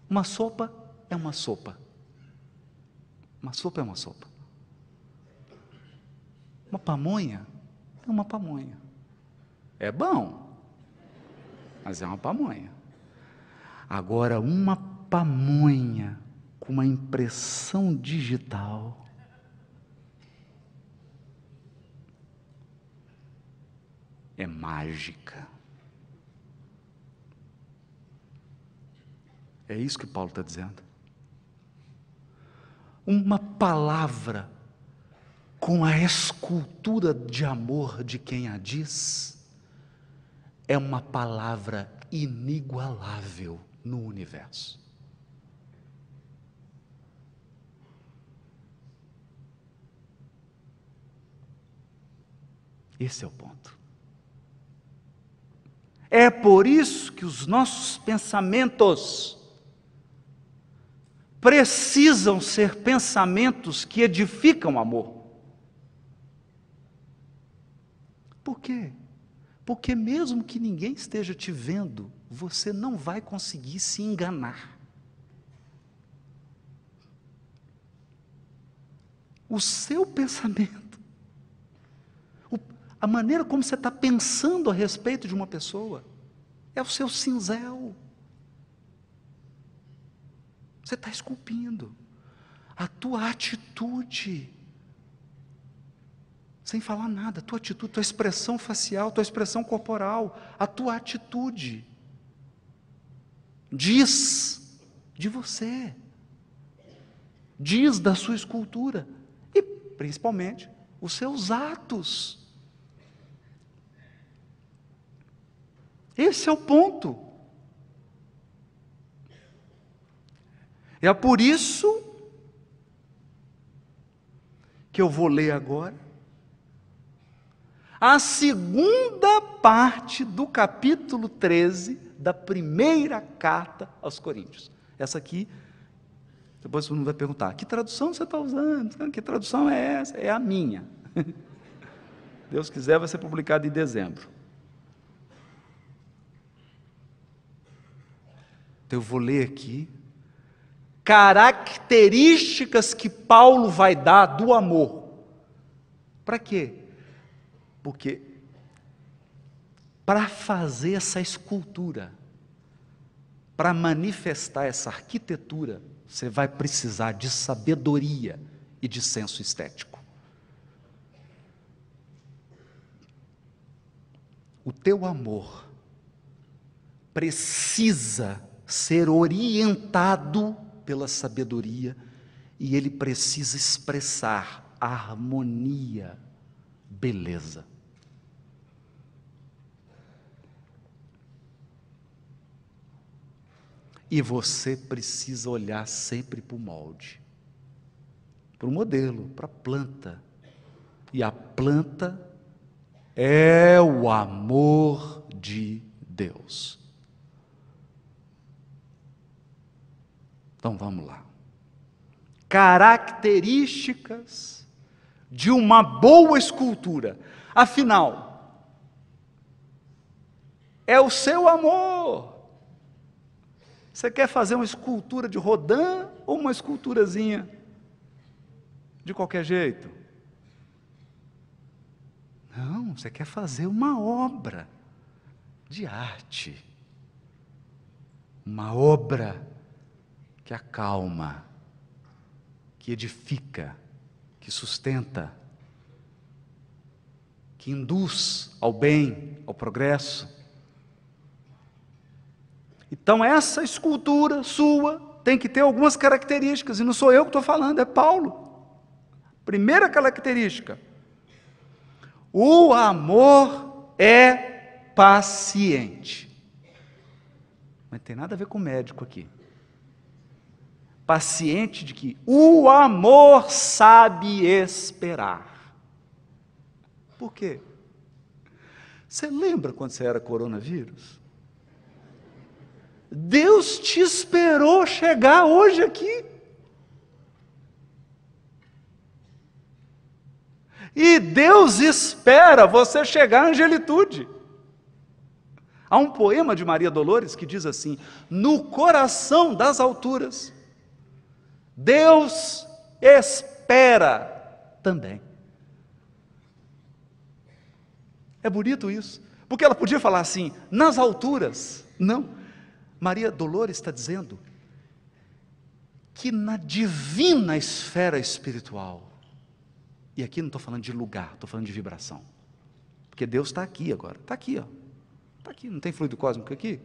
Uma sopa é uma sopa. Uma sopa é uma sopa. Uma pamonha é uma pamonha. É bom, mas é uma pamonha. Agora, uma pamonha com uma impressão digital. É mágica. É isso que Paulo está dizendo uma palavra com a escultura de amor de quem a diz, é uma palavra inigualável no universo. Esse é o ponto. É por isso que os nossos pensamentos precisam ser pensamentos que edificam amor. Por quê? Porque mesmo que ninguém esteja te vendo, você não vai conseguir se enganar. O seu pensamento, a maneira como você está pensando a respeito de uma pessoa, é o seu cinzel. Você está esculpindo. A tua atitude. Sem falar nada, a tua atitude, tua expressão facial, tua expressão corporal, a tua atitude diz de você, diz da sua escultura e, principalmente, os seus atos. Esse é o ponto. É por isso que eu vou ler agora a segunda parte do capítulo 13 da primeira carta aos Coríntios. Essa aqui, depois todo mundo vai perguntar: que tradução você está usando? Ah, que tradução é essa? É a minha. Deus quiser, vai ser publicado em dezembro. Então eu vou ler aqui características que Paulo vai dar do amor. Para quê? Porque para fazer essa escultura, para manifestar essa arquitetura, você vai precisar de sabedoria e de senso estético. O teu amor precisa ser orientado pela sabedoria e ele precisa expressar harmonia, beleza. E você precisa olhar sempre para o molde, para o modelo, para a planta. E a planta é o amor de Deus. Então vamos lá. Características de uma boa escultura. Afinal, é o seu amor. Você quer fazer uma escultura de Rodin ou uma esculturazinha de qualquer jeito? Não, você quer fazer uma obra de arte. Uma obra que acalma, que edifica, que sustenta, que induz ao bem, ao progresso. Então, essa escultura sua tem que ter algumas características, e não sou eu que estou falando, é Paulo. Primeira característica: o amor é paciente. Mas tem nada a ver com médico aqui paciente de que o amor sabe esperar. Por quê? Você lembra quando você era coronavírus? Deus te esperou chegar hoje aqui. E Deus espera você chegar à angelitude. Há um poema de Maria Dolores que diz assim: No coração das alturas Deus espera também. É bonito isso, porque ela podia falar assim, nas alturas. Não. Maria Dolores está dizendo que na divina esfera espiritual, e aqui não estou falando de lugar, estou falando de vibração, porque Deus está aqui agora, está aqui, ó. Está aqui, não tem fluido cósmico aqui?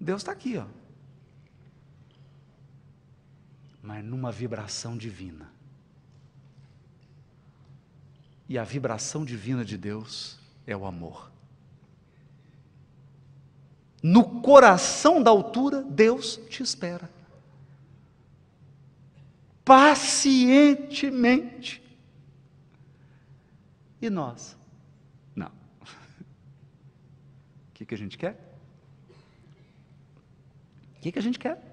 Deus está aqui, ó. mas numa vibração divina. E a vibração divina de Deus é o amor. No coração da altura, Deus te espera. Pacientemente. E nós? Não. O que, que a gente quer? O que, que a gente quer?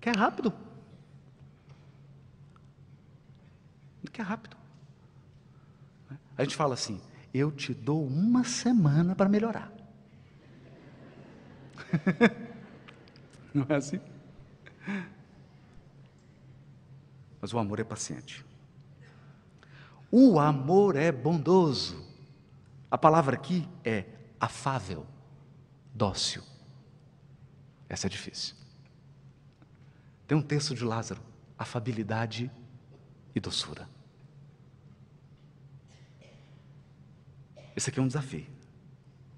Quer rápido? Ele quer é rápido. A gente fala assim: eu te dou uma semana para melhorar. Não é assim? Mas o amor é paciente. O amor é bondoso. A palavra aqui é afável, dócil. Essa é difícil. Tem um texto de Lázaro: afabilidade e doçura. Isso aqui é um desafio.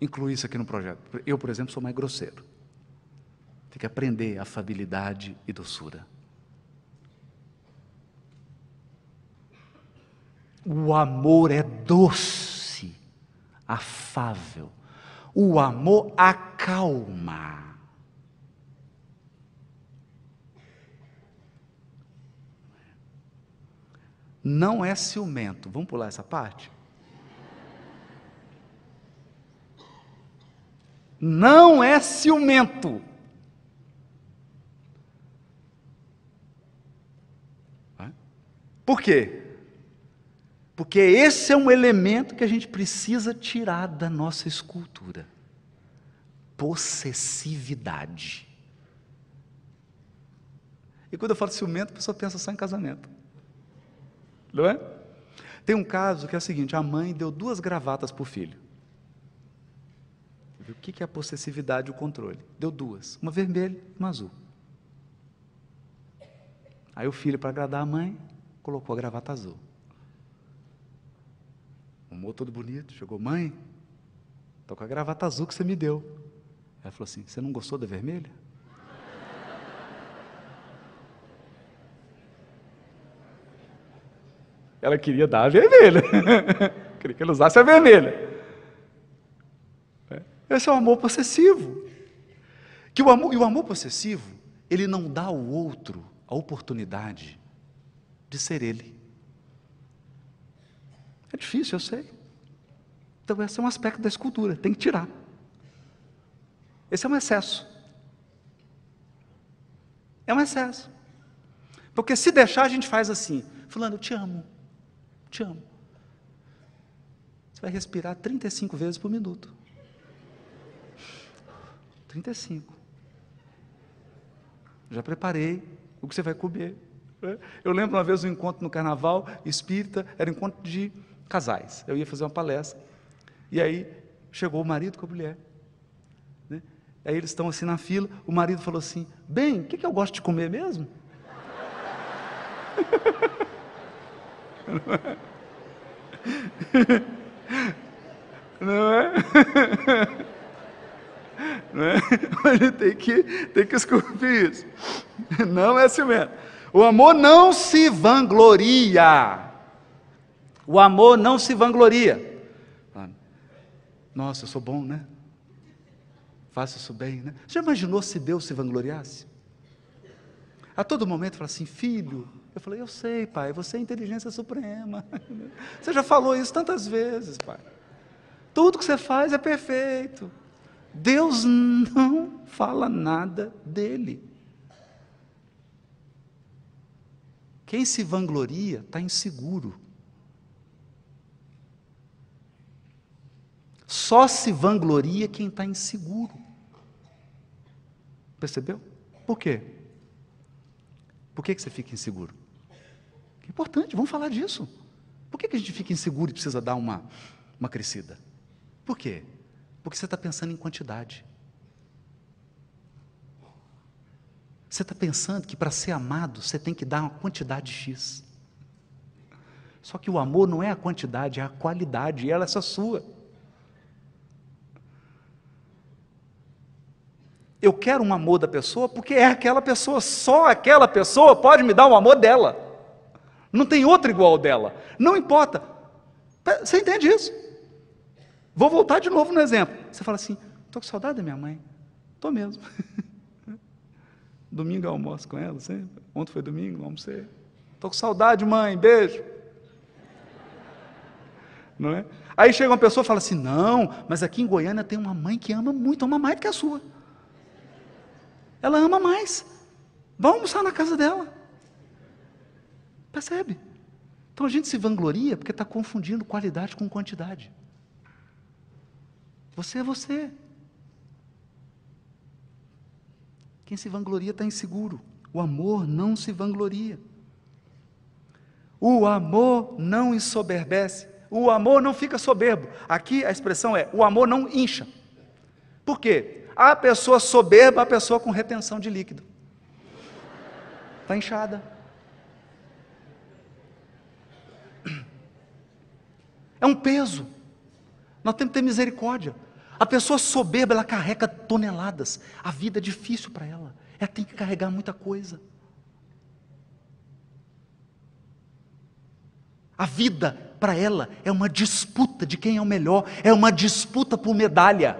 Inclui isso aqui no projeto. Eu, por exemplo, sou mais grosseiro. Tem que aprender afabilidade e doçura. O amor é doce, afável. O amor acalma. Não é ciumento. Vamos pular essa parte? não é ciumento. Por quê? Porque esse é um elemento que a gente precisa tirar da nossa escultura: possessividade. E quando eu falo ciumento, a pessoa pensa só em casamento. Não é? Tem um caso que é o seguinte: a mãe deu duas gravatas para o filho. O que, que é a possessividade e o controle? Deu duas, uma vermelha e uma azul. Aí o filho, para agradar a mãe, colocou a gravata azul. O todo bonito, chegou, mãe, estou com a gravata azul que você me deu. Ela falou assim, você não gostou da vermelha? Ela queria dar a vermelha. queria que ele usasse a vermelha. É. Esse é o amor possessivo. Que o amor, e o amor possessivo, ele não dá ao outro a oportunidade de ser ele. É difícil, eu sei. Então, esse é um aspecto da escultura, tem que tirar. Esse é um excesso. É um excesso. Porque se deixar, a gente faz assim: Fulano, eu te amo, te amo. Você vai respirar 35 vezes por minuto. 35. Já preparei o que você vai comer. É. Eu lembro uma vez um encontro no carnaval espírita, era um encontro de casais. Eu ia fazer uma palestra. E aí chegou o marido com a mulher. Né? Aí eles estão assim na fila. O marido falou assim: Bem, o que, que eu gosto de comer mesmo? Não é? Não é? Né? Ele tem que, tem que esculpir isso. Não é ciumento. O amor não se vangloria. O amor não se vangloria. Ah, nossa, eu sou bom, né? Faço isso bem, né? Já imaginou se Deus se vangloriasse? A todo momento fala assim, filho. Eu falei, eu sei, pai, você é inteligência suprema. Você já falou isso tantas vezes, pai. Tudo que você faz é perfeito. Deus não fala nada dele. Quem se vangloria está inseguro. Só se vangloria quem está inseguro. Percebeu? Por quê? Por que, que você fica inseguro? É importante, vamos falar disso. Por que, que a gente fica inseguro e precisa dar uma, uma crescida? Por quê? Porque você está pensando em quantidade. Você está pensando que para ser amado você tem que dar uma quantidade X. Só que o amor não é a quantidade, é a qualidade, e ela é só sua. Eu quero um amor da pessoa porque é aquela pessoa, só aquela pessoa pode me dar o um amor dela. Não tem outra igual dela. Não importa. Você entende isso? Vou voltar de novo no exemplo. Você fala assim: estou com saudade da minha mãe. Estou mesmo. domingo eu almoço com ela sempre. Ontem foi domingo, vamos ser. Estou com saudade, mãe, beijo. Não é? Aí chega uma pessoa e fala assim: não, mas aqui em Goiânia tem uma mãe que ama muito, ama mais do que a sua. Ela ama mais. Vamos almoçar na casa dela. Percebe? Então a gente se vangloria porque está confundindo qualidade com quantidade. Você é você. Quem se vangloria está inseguro. O amor não se vangloria. O amor não ensoberbece. O amor não fica soberbo. Aqui a expressão é: o amor não incha. Por quê? A pessoa soberba, a pessoa com retenção de líquido. Está inchada. É um peso. Nós temos que ter misericórdia. A pessoa soberba, ela carrega toneladas. A vida é difícil para ela. Ela tem que carregar muita coisa. A vida para ela é uma disputa de quem é o melhor, é uma disputa por medalha.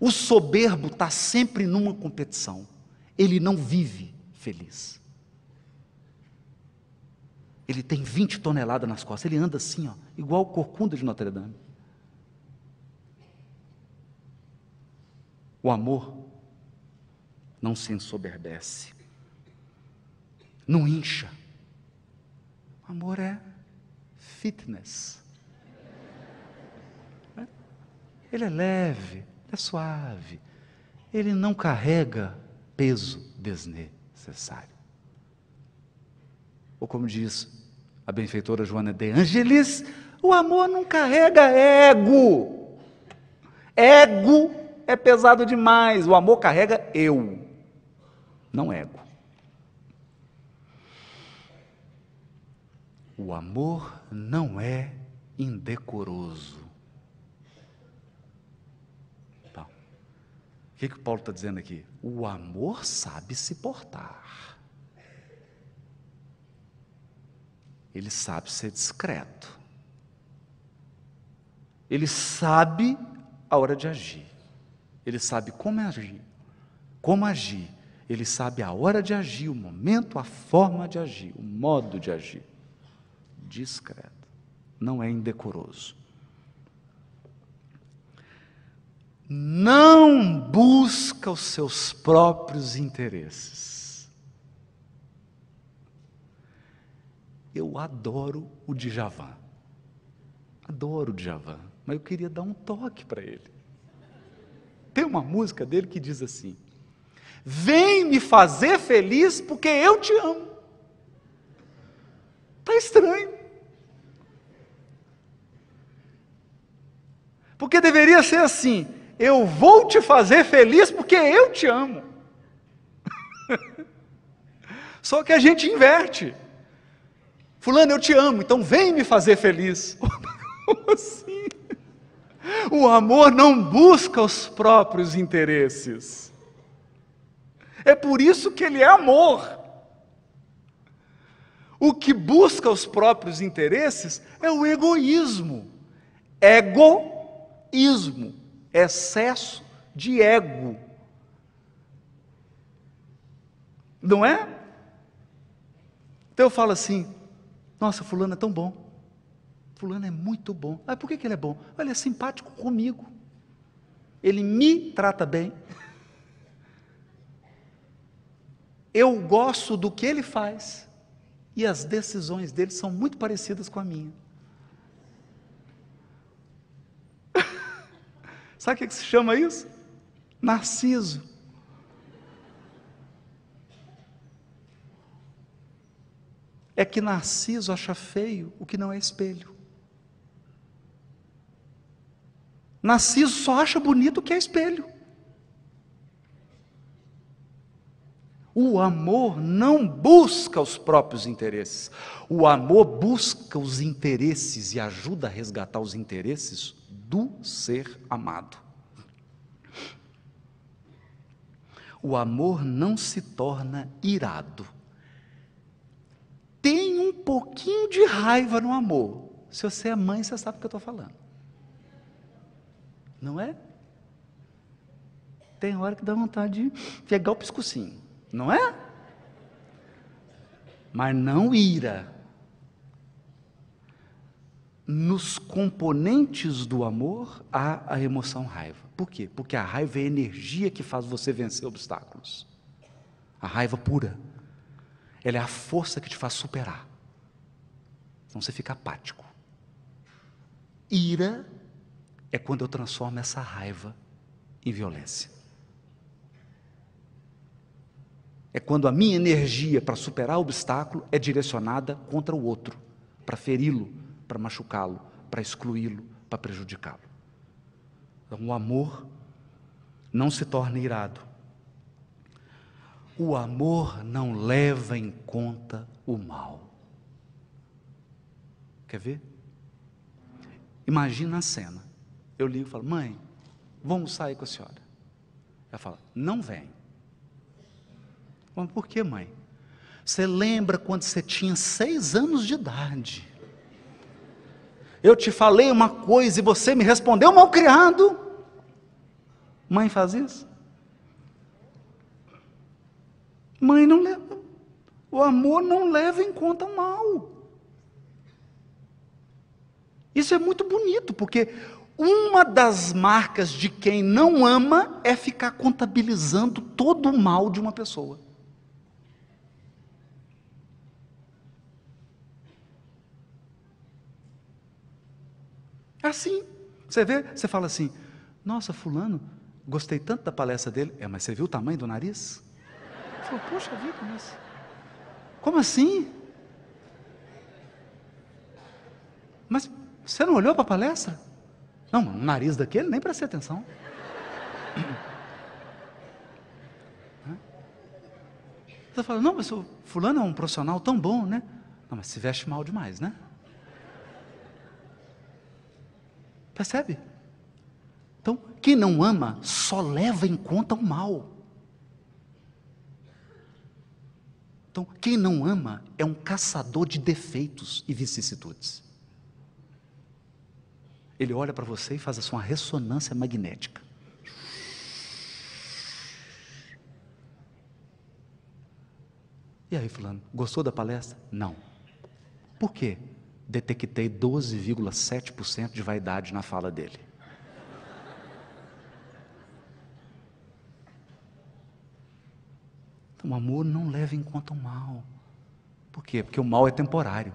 O soberbo está sempre numa competição. Ele não vive feliz. Ele tem 20 toneladas nas costas, ele anda assim, ó, igual o corcunda de Notre Dame. O amor não se ensoberbece, não incha. O amor é fitness. Ele é leve, é suave, ele não carrega peso desnecessário. Ou como diz a benfeitora Joana de Angelis, o amor não carrega ego. Ego é pesado demais. O amor carrega eu, não ego. O amor não é indecoroso. o que, que o Paulo está dizendo aqui? O amor sabe se portar. Ele sabe ser discreto. Ele sabe a hora de agir ele sabe como agir, como agir, ele sabe a hora de agir, o momento, a forma de agir, o modo de agir. Discreto, não é indecoroso. Não busca os seus próprios interesses. Eu adoro o Djavan. Adoro o Djavan, mas eu queria dar um toque para ele. Tem uma música dele que diz assim: Vem me fazer feliz porque eu te amo. Está estranho. Porque deveria ser assim: eu vou te fazer feliz porque eu te amo. Só que a gente inverte. Fulano, eu te amo, então vem me fazer feliz. Como assim? O amor não busca os próprios interesses. É por isso que ele é amor. O que busca os próprios interesses é o egoísmo. Egoísmo, excesso de ego. Não é? Então eu falo assim: nossa, fulano é tão bom. Fulano é muito bom. Mas por que, que ele é bom? Ele é simpático comigo. Ele me trata bem. Eu gosto do que ele faz. E as decisões dele são muito parecidas com a minha. Sabe o que se chama isso? Narciso. É que Narciso acha feio o que não é espelho. Narciso só acha bonito o que é espelho. O amor não busca os próprios interesses. O amor busca os interesses e ajuda a resgatar os interesses do ser amado. O amor não se torna irado. Tem um pouquinho de raiva no amor. Se você é mãe, você sabe o que eu estou falando. Não é? Tem hora que dá vontade de pegar o piscocinho, não é? Mas não ira. Nos componentes do amor há a emoção raiva. Por quê? Porque a raiva é a energia que faz você vencer obstáculos. A raiva pura. Ela é a força que te faz superar. Então você fica apático. Ira é quando eu transformo essa raiva em violência. É quando a minha energia para superar o obstáculo é direcionada contra o outro, para feri-lo, para machucá-lo, para excluí-lo, para prejudicá-lo. Então, o amor não se torna irado. O amor não leva em conta o mal. Quer ver? Imagina a cena. Eu ligo e falo, mãe, vamos sair com a senhora. Ela fala, não vem. Mas por que, mãe? Você lembra quando você tinha seis anos de idade? Eu te falei uma coisa e você me respondeu mal criado. Mãe faz isso? Mãe não leva. O amor não leva em conta o mal. Isso é muito bonito, porque uma das marcas de quem não ama é ficar contabilizando todo o mal de uma pessoa. É Assim, você vê, você fala assim: Nossa, Fulano, gostei tanto da palestra dele. É, mas você viu o tamanho do nariz? Falou, poxa vida, mas como assim? Mas você não olhou para a palestra? Não, mano, o nariz daquele nem prestei atenção. Você fala, não, mas o fulano é um profissional tão bom, né? Não, mas se veste mal demais, né? Percebe? Então, quem não ama só leva em conta o mal. Então, quem não ama é um caçador de defeitos e vicissitudes. Ele olha para você e faz a sua ressonância magnética. E aí, Fulano, gostou da palestra? Não. Por quê? Detectei 12,7% de vaidade na fala dele. Então, o amor não leva em conta o mal. Por quê? Porque o mal é temporário.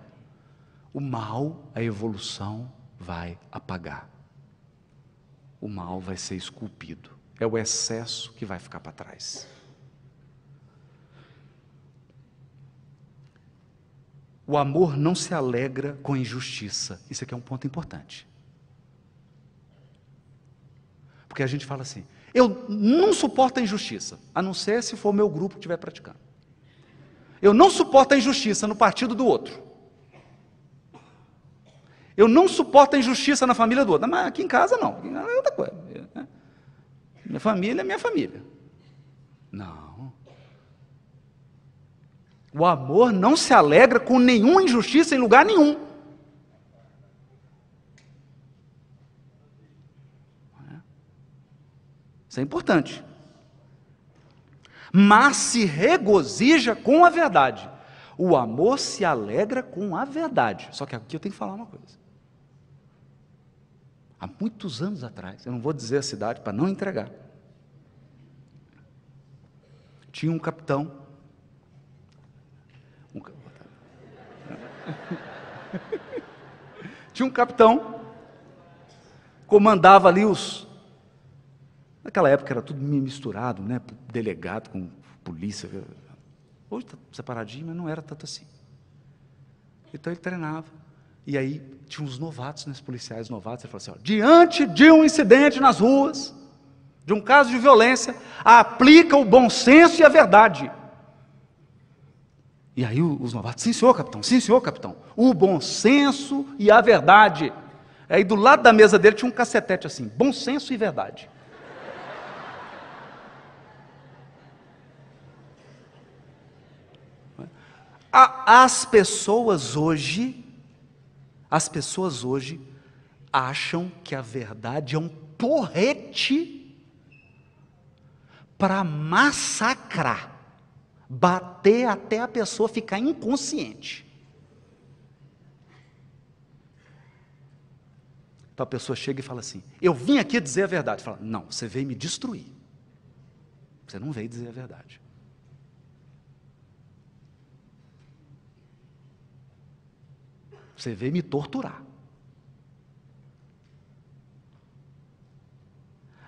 O mal, a é evolução, vai apagar. O mal vai ser esculpido. É o excesso que vai ficar para trás. O amor não se alegra com injustiça. Isso aqui é um ponto importante. Porque a gente fala assim: eu não suporto a injustiça, a não ser se for o meu grupo que estiver praticando. Eu não suporto a injustiça no partido do outro. Eu não suporto a injustiça na família do outro. Mas aqui em casa não. é outra coisa. É. Minha família é minha família. Não. O amor não se alegra com nenhuma injustiça em lugar nenhum. Isso é importante. Mas se regozija com a verdade. O amor se alegra com a verdade. Só que aqui eu tenho que falar uma coisa há muitos anos atrás, eu não vou dizer a cidade para não entregar. Tinha um capitão. Um, tinha um capitão, comandava ali os. Naquela época era tudo misturado, né? Delegado com polícia. Hoje está separadinho, mas não era tanto assim. Então ele treinava e aí tinha uns novatos, né, policiais novatos, ele falou assim: ó, diante de um incidente nas ruas, de um caso de violência, aplica o bom senso e a verdade. E aí os novatos, sim senhor capitão, sim senhor capitão, o bom senso e a verdade. Aí é, do lado da mesa dele tinha um cacetete assim, bom senso e verdade. As pessoas hoje as pessoas hoje acham que a verdade é um porrete para massacrar, bater até a pessoa ficar inconsciente. Então a pessoa chega e fala assim: Eu vim aqui dizer a verdade. Fala, não, você veio me destruir. Você não veio dizer a verdade. Você veio me torturar.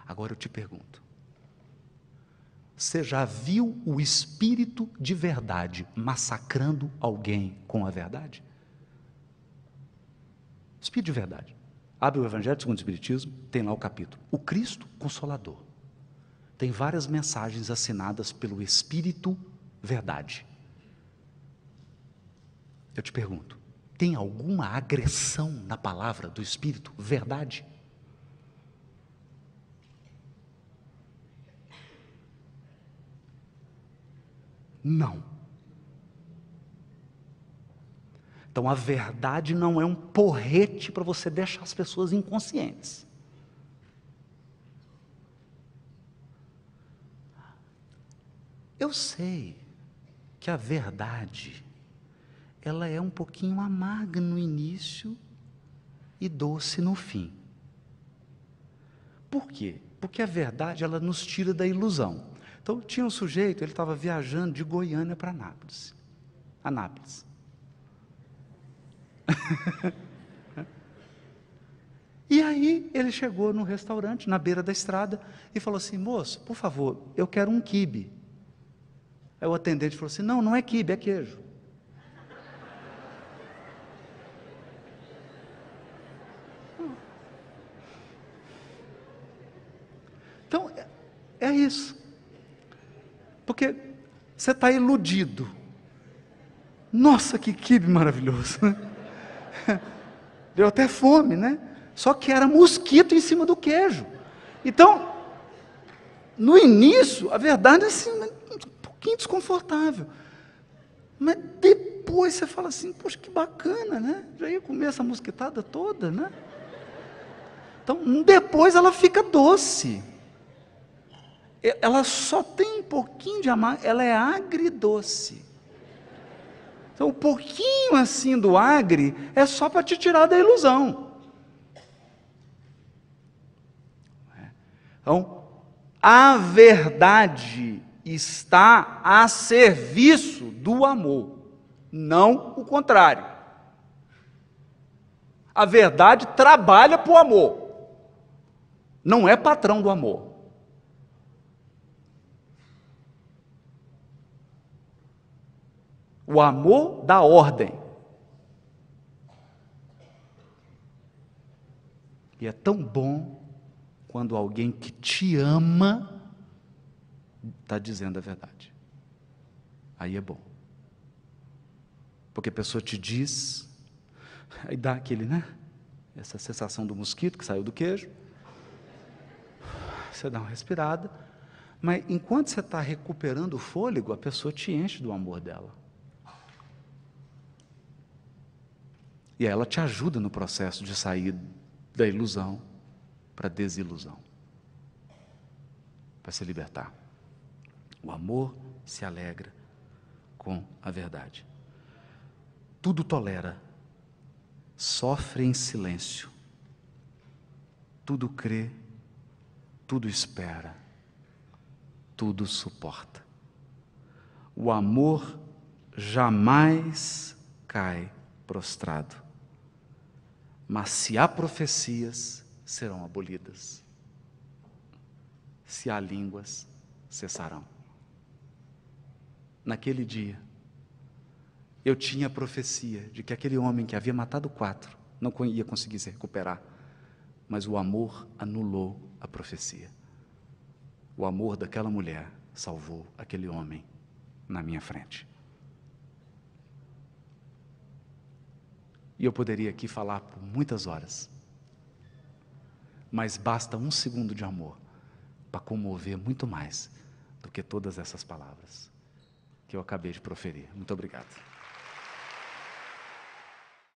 Agora eu te pergunto: você já viu o espírito de verdade massacrando alguém com a verdade? Espírito de verdade. Abre o Evangelho segundo o Espiritismo, tem lá o capítulo. O Cristo Consolador. Tem várias mensagens assinadas pelo Espírito Verdade. Eu te pergunto: tem alguma agressão na palavra do Espírito? Verdade? Não. Então a verdade não é um porrete para você deixar as pessoas inconscientes. Eu sei que a verdade ela é um pouquinho amarga no início e doce no fim. Por quê? Porque a verdade ela nos tira da ilusão. Então tinha um sujeito, ele estava viajando de Goiânia para Anápolis. Anápolis. e aí ele chegou num restaurante na beira da estrada e falou assim: "Moço, por favor, eu quero um quibe". Aí o atendente falou assim: "Não, não é quibe, é queijo". isso. Porque você está iludido. Nossa, que quibe maravilhoso. Né? Deu até fome, né? Só que era mosquito em cima do queijo. Então, no início, a verdade é assim, um pouquinho desconfortável. Mas depois você fala assim, poxa, que bacana, né? Já ia comer essa mosquitada toda, né? Então, depois ela fica doce ela só tem um pouquinho de amargo, ela é agridoce. Então, um pouquinho assim do agri é só para te tirar da ilusão. Então, a verdade está a serviço do amor, não o contrário. A verdade trabalha para o amor, não é patrão do amor. o amor da ordem. E é tão bom quando alguém que te ama está dizendo a verdade. Aí é bom. Porque a pessoa te diz, aí dá aquele, né? Essa sensação do mosquito que saiu do queijo. Você dá uma respirada. Mas enquanto você está recuperando o fôlego, a pessoa te enche do amor dela. E ela te ajuda no processo de sair da ilusão para a desilusão. Para se libertar. O amor se alegra com a verdade. Tudo tolera, sofre em silêncio. Tudo crê, tudo espera, tudo suporta. O amor jamais cai prostrado. Mas se há profecias, serão abolidas. Se há línguas, cessarão. Naquele dia, eu tinha a profecia de que aquele homem que havia matado quatro não ia conseguir se recuperar, mas o amor anulou a profecia. O amor daquela mulher salvou aquele homem na minha frente. E eu poderia aqui falar por muitas horas. Mas basta um segundo de amor para comover muito mais do que todas essas palavras que eu acabei de proferir. Muito obrigado.